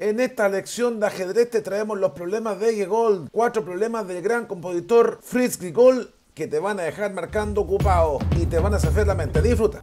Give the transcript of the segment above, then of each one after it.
En esta lección de ajedrez te traemos los problemas de Giegold, cuatro problemas del gran compositor Fritz Giegold que te van a dejar marcando ocupado y te van a hacer la mente. Disfruta.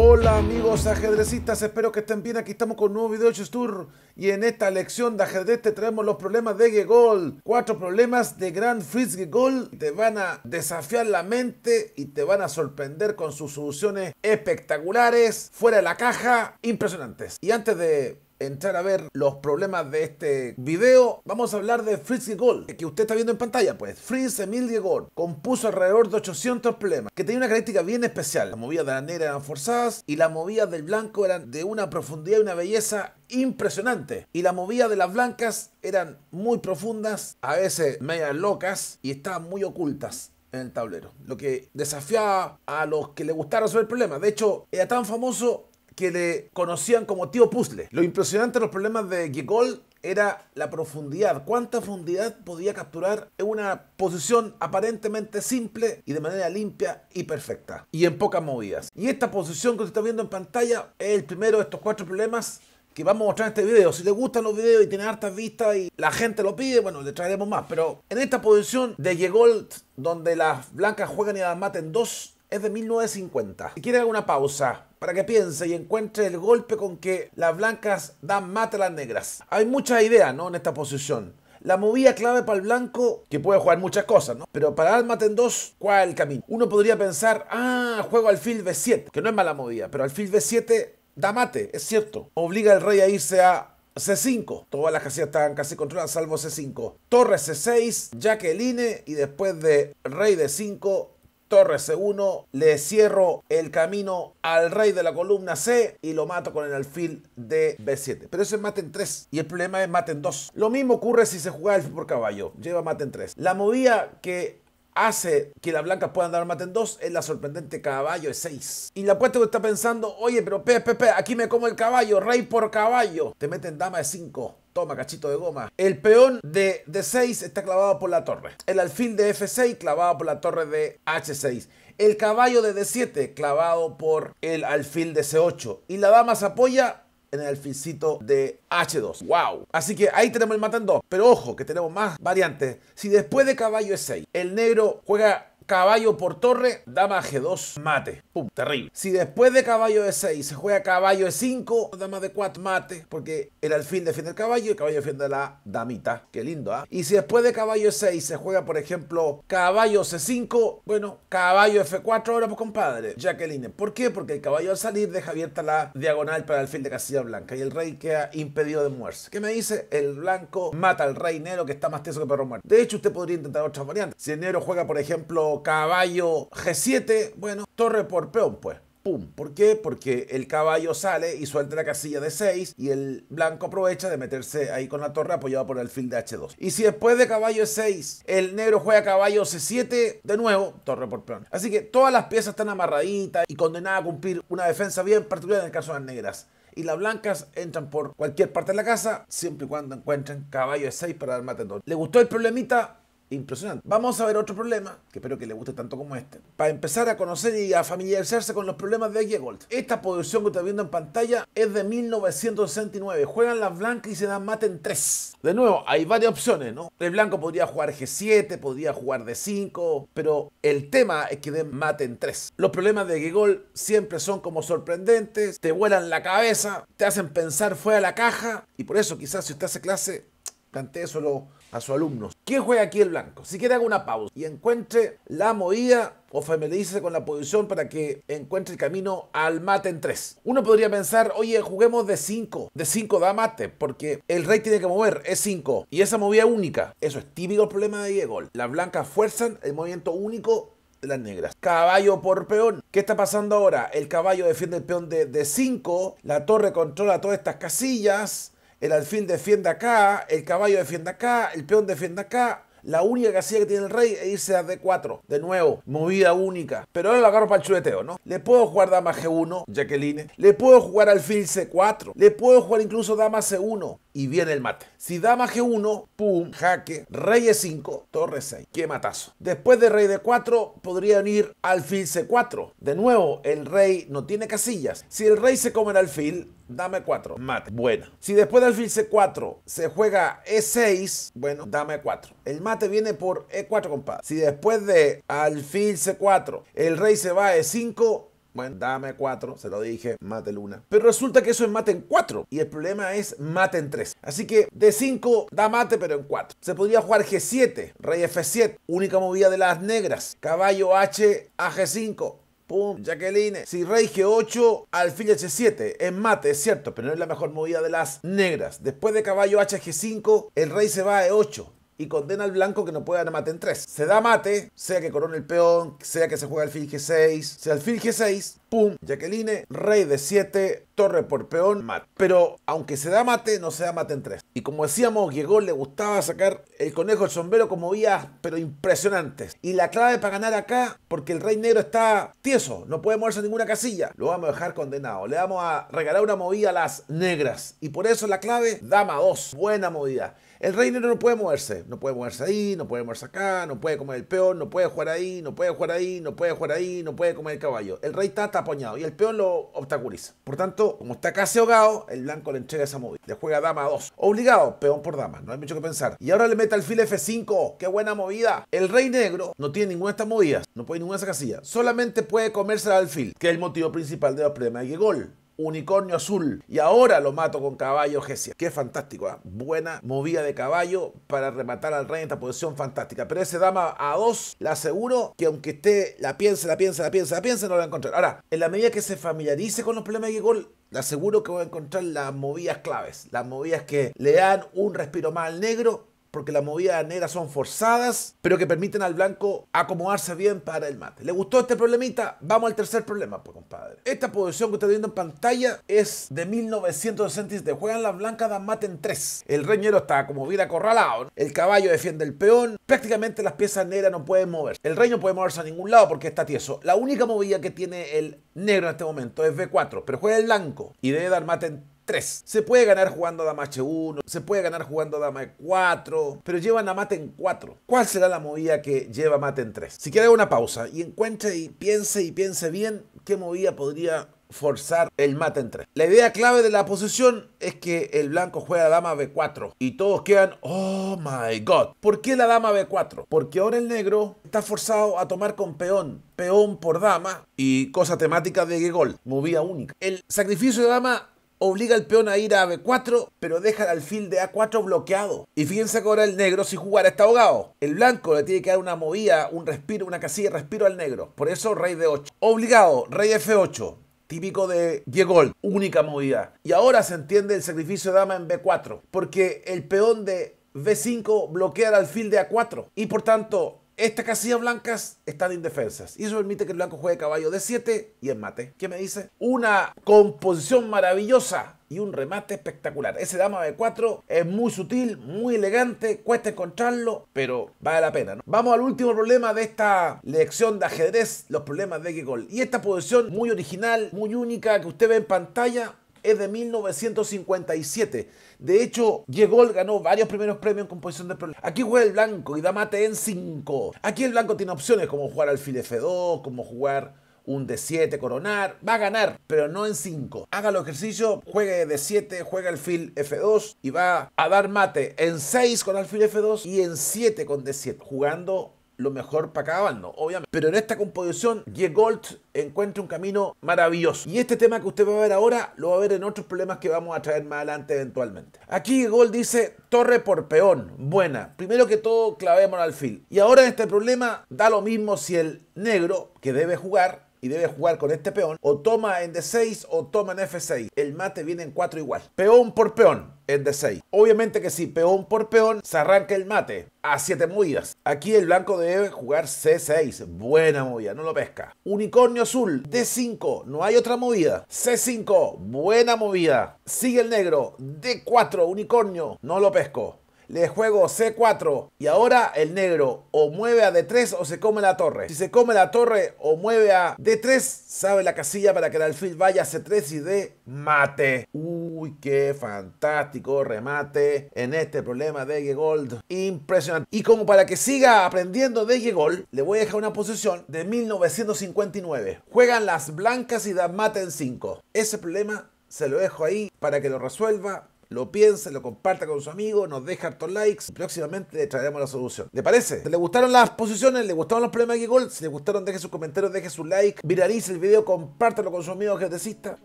Hola amigos ajedrecistas, espero que estén bien. Aquí estamos con un nuevo video de Tour Y en esta lección de ajedrez te traemos los problemas de Gegol. Cuatro problemas de Grand Fritz Gegol. Te van a desafiar la mente y te van a sorprender con sus soluciones espectaculares, fuera de la caja, impresionantes. Y antes de entrar a ver los problemas de este video, vamos a hablar de Fritz Gold, que usted está viendo en pantalla, pues. Fritz Emil Gold compuso alrededor de 800 problemas, que tenía una característica bien especial. Las movidas de la negra eran forzadas y las movidas del blanco eran de una profundidad y una belleza impresionante. Y las movidas de las blancas eran muy profundas, a veces medias locas y estaban muy ocultas en el tablero, lo que desafiaba a los que le gustara resolver problemas. De hecho, era tan famoso que le conocían como tío puzzle. Lo impresionante de los problemas de Gigol era la profundidad, cuánta profundidad podía capturar en una posición aparentemente simple y de manera limpia y perfecta, y en pocas movidas. Y esta posición que usted está viendo en pantalla es el primero de estos cuatro problemas que vamos a mostrar en este video. Si les gustan los videos y tienen hartas vistas y la gente lo pide, bueno, le traeremos más. Pero en esta posición de Gigol, donde las blancas juegan y las maten dos, es de 1950. Si quieren alguna pausa para que piense y encuentre el golpe con que las blancas dan mate a las negras. Hay muchas ideas ¿no? en esta posición. La movida clave para el blanco, que puede jugar muchas cosas, ¿no? Pero para mate en 2, ¿cuál es el camino? Uno podría pensar, ah, juego alfil B7, que no es mala movida, pero alfil B7 da mate, es cierto. Obliga al rey a irse a C5. Todas las casillas están casi controladas, salvo C5. Torre C6, Jacqueline y después de rey D5, Torres C1, le cierro el camino al rey de la columna C y lo mato con el alfil de B7. Pero eso es mate en 3 y el problema es mate en 2. Lo mismo ocurre si se juega alfil por caballo, lleva mate en 3. La movida que hace que las blancas puedan dar mate en 2 es la sorprendente caballo de 6. Y la apuesta que está pensando, oye, pero Pepe, aquí me como el caballo, rey por caballo. Te meten dama de 5. Toma, cachito de goma. El peón de, d 6 está clavado por la torre. El alfil de F6 clavado por la torre de H6. El caballo de D7 clavado por el alfil de C8. Y la dama se apoya en el alfincito de H2. ¡Wow! Así que ahí tenemos el matando. 2. Pero ojo, que tenemos más variantes. Si después de caballo es 6 el negro juega caballo por torre, dama G2, mate. Pum, terrible. Si después de caballo de 6 se juega caballo de 5, dama de 4, mate. Porque el alfil defiende el caballo y el caballo defiende la damita. Qué lindo, ¿ah? Y si después de caballo de 6 se juega, por ejemplo, caballo C5, bueno, caballo F4 ahora, pues compadre, Jacqueline. ¿Por qué? Porque el caballo al salir deja abierta la diagonal para el alfil de casilla blanca y el rey queda impedido de muerte. ¿Qué me dice? El blanco mata al rey negro que está más teso que perro muerto. De hecho, usted podría intentar otras variantes. Si el negro juega, por ejemplo, caballo G7, bueno, torre por peón, pues. ¡Pum! ¿Por qué? Porque el caballo sale y suelta la casilla de 6 y el blanco aprovecha de meterse ahí con la torre apoyada por el fil de H2. Y si después de caballo E6 el negro juega caballo C7, de nuevo, torre por peón. Así que todas las piezas están amarraditas y condenadas a cumplir una defensa bien particular en el caso de las negras y las blancas entran por cualquier parte de la casa, siempre y cuando encuentren caballo e 6 para dar matador. ¿Le gustó el problemita? Impresionante. Vamos a ver otro problema, que espero que le guste tanto como este, para empezar a conocer y a familiarizarse con los problemas de G-Gold. Esta producción que está viendo en pantalla es de 1969. Juegan las blancas y se dan mate en 3. De nuevo, hay varias opciones, ¿no? El blanco podría jugar G7, podría jugar D5, pero el tema es que den mate en 3. Los problemas de G-Gold siempre son como sorprendentes, te vuelan la cabeza, te hacen pensar fuera de la caja, y por eso quizás si usted hace clase Planteé solo a su alumno. ¿Quién juega aquí el blanco? Si quiere haga una pausa y encuentre la movida o familiarice con la posición para que encuentre el camino al mate en 3. Uno podría pensar, oye, juguemos de 5. De 5 da mate, porque el rey tiene que mover, es 5. Y esa movida única. Eso es típico el problema de Diego. Las blancas fuerzan el movimiento único de las negras. Caballo por peón. ¿Qué está pasando ahora? El caballo defiende el peón de 5. la torre controla todas estas casillas el alfín defiende acá, el caballo defiende acá, el peón defiende acá, la única casilla que tiene el rey es irse a D4. De nuevo, movida única. Pero ahora lo agarro para el chuleteo, ¿no? Le puedo jugar dama G1, Jacqueline. Le puedo jugar alfil C4. Le puedo jugar incluso dama C1. Y viene el mate. Si dama G1, pum, jaque. Rey E5, torre 6. Qué matazo. Después de rey D4, podría venir alfil C4. De nuevo, el rey no tiene casillas. Si el rey se come el alfil, dame 4, mate. Buena. Si después de alfil C4 se juega E6, bueno, dame 4. El mate viene por E4, compadre. Si después de alfil C4 el rey se va a E5, bueno, dame 4, se lo dije, mate luna. Pero resulta que eso es mate en 4 y el problema es mate en 3. Así que de 5 da mate pero en 4. Se podría jugar G7, rey F7, única movida de las negras, caballo H a G5. Pum, Jacqueline. Si rey G8, alfil H7. Es mate, es cierto, pero no es la mejor movida de las negras. Después de caballo H G5, el rey se va a E8 y condena al blanco que no pueda dar mate en 3. Se da mate, sea que corone el peón, sea que se juega alfil G6. Si alfil G6 pum, Jacqueline, rey de 7, torre por peón, mate. Pero aunque se da mate, no se da mate en 3. Y como decíamos, llegó le gustaba sacar el conejo el sombrero con movidas, pero impresionantes. Y la clave para ganar acá, porque el rey negro está tieso, no puede moverse ninguna casilla, lo vamos a dejar condenado. Le vamos a regalar una movida a las negras. Y por eso la clave, dama 2, buena movida. El rey negro no puede moverse, no puede moverse ahí, no puede moverse acá, no puede comer el peón, no puede jugar ahí, no puede jugar ahí, no puede jugar ahí, no puede comer el caballo. El rey tata apoñado y el peón lo obstaculiza. Por tanto, como está casi ahogado, el blanco le entrega esa movida. Le juega dama a 2. Obligado, peón por dama, no hay mucho que pensar. Y ahora le mete alfil F5, qué buena movida. El rey negro no tiene ninguna de estas movidas, no puede ninguna de esas Solamente puede comerse al alfil, que es el motivo principal de los problemas de gol unicornio azul. Y ahora lo mato con caballo G7. Qué fantástico. ¿ah? Buena movida de caballo para rematar al rey en esta posición fantástica. Pero ese dama a dos la aseguro que aunque esté la piense, la piense, la piense, la piense, no la va a encontrar. Ahora, en la medida que se familiarice con los problemas de gol, le aseguro que voy a encontrar las movidas claves, las movidas que le dan un respiro más al negro porque las movidas negras son forzadas, pero que permiten al blanco acomodarse bien para el mate. ¿Le gustó este problemita? Vamos al tercer problema, pues compadre. Esta posición que está viendo en pantalla es de 1967. Juegan las blancas, dan mate en 3. El reñero está como vida acorralado. El caballo defiende el peón. Prácticamente las piezas negras no pueden moverse. El rey no puede moverse a ningún lado porque está tieso. La única movida que tiene el negro en este momento es B4, pero juega el blanco y debe dar mate en 3. Se puede ganar jugando a dama H1, se puede ganar jugando a dama E4, pero llevan a mate en 4. ¿Cuál será la movida que lleva mate en 3? Si quiere una pausa y encuentre y piense y piense bien qué movida podría forzar el mate en 3. La idea clave de la posición es que el blanco juega dama b4 y todos quedan, oh my god. ¿Por qué la dama b4? Porque ahora el negro está forzado a tomar con peón, peón por dama y cosa temática de gol, movida única. El sacrificio de dama Obliga al peón a ir a B4, pero deja el alfil de A4 bloqueado. Y fíjense que ahora el negro, si jugara, está ahogado. El blanco le tiene que dar una movida, un respiro, una casilla de respiro al negro. Por eso, rey de 8. Obligado, rey F8. Típico de Diegol, única movida. Y ahora se entiende el sacrificio de dama en B4, porque el peón de B5 bloquea el alfil de A4 y por tanto estas casillas blancas están indefensas y eso permite que el blanco juegue caballo de 7 y en mate. ¿Qué me dice? Una composición maravillosa y un remate espectacular. Ese dama de 4 es muy sutil, muy elegante, cuesta encontrarlo, pero vale la pena. Vamos al último problema de esta lección de ajedrez, los problemas de Gekol. Y esta posición muy original, muy única que usted ve en pantalla, es de 1957. De hecho, llegó, ganó varios primeros premios en composición de problemas. Aquí juega el blanco y da mate en 5. Aquí el blanco tiene opciones como jugar alfil F2, como jugar un d 7 coronar, va a ganar, pero no en 5. Haga los ejercicios, juegue d 7, juega alfil F2 y va a dar mate en 6 con alfil F2 y en 7 con D7, jugando lo mejor para cada bando, obviamente. Pero en esta composición, G. Gold encuentra un camino maravilloso. Y este tema que usted va a ver ahora, lo va a ver en otros problemas que vamos a traer más adelante eventualmente. Aquí Gold dice, torre por peón, buena. Primero que todo, clavemos al alfil. Y ahora en este problema, da lo mismo si el negro, que debe jugar, y debe jugar con este peón, o toma en D6 o toma en F6. El mate viene en 4 igual. Peón por peón en D6. Obviamente que si peón por peón se arranca el mate a 7 movidas. Aquí el blanco debe jugar C6. Buena movida, no lo pesca. Unicornio azul, D5, no hay otra movida. C5, buena movida. Sigue el negro, D4, unicornio, no lo pesco le juego C4. Y ahora el negro o mueve a D3 o se come la torre. Si se come la torre o mueve a D3, sabe la casilla para que el alfil vaya a C3 y D mate. Uy, qué fantástico remate en este problema de G-Gold. Impresionante. Y como para que siga aprendiendo de G-Gold, le voy a dejar una posición de 1959. Juegan las blancas y dan mate en 5. Ese problema se lo dejo ahí para que lo resuelva lo piense, lo comparta con su amigo, nos deja hartos likes. Próximamente le traeremos la solución. ¿Le parece? ¿Le gustaron las posiciones? ¿Le gustaron los problemas de Gol? Si le gustaron, deje sus comentarios, deje su like, viralice el video, compártelo con su amigo geodesista,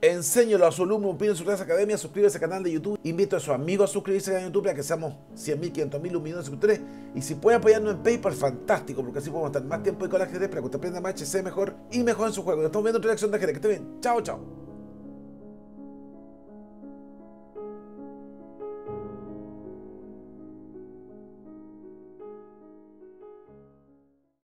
enséñelo a su alumno, piden su clase academia, suscríbase al canal de YouTube. Invito a su amigo a suscribirse a YouTube para que seamos 100.000, 500.000, un millón de suscriptores. Y si puede apoyarnos en PayPal, fantástico, porque así podemos estar más tiempo y con la gente para que usted aprenda más, sea mejor y mejor en su juego. Nos estamos viendo otra de ajedrez. Que esté bien. Chao, chao.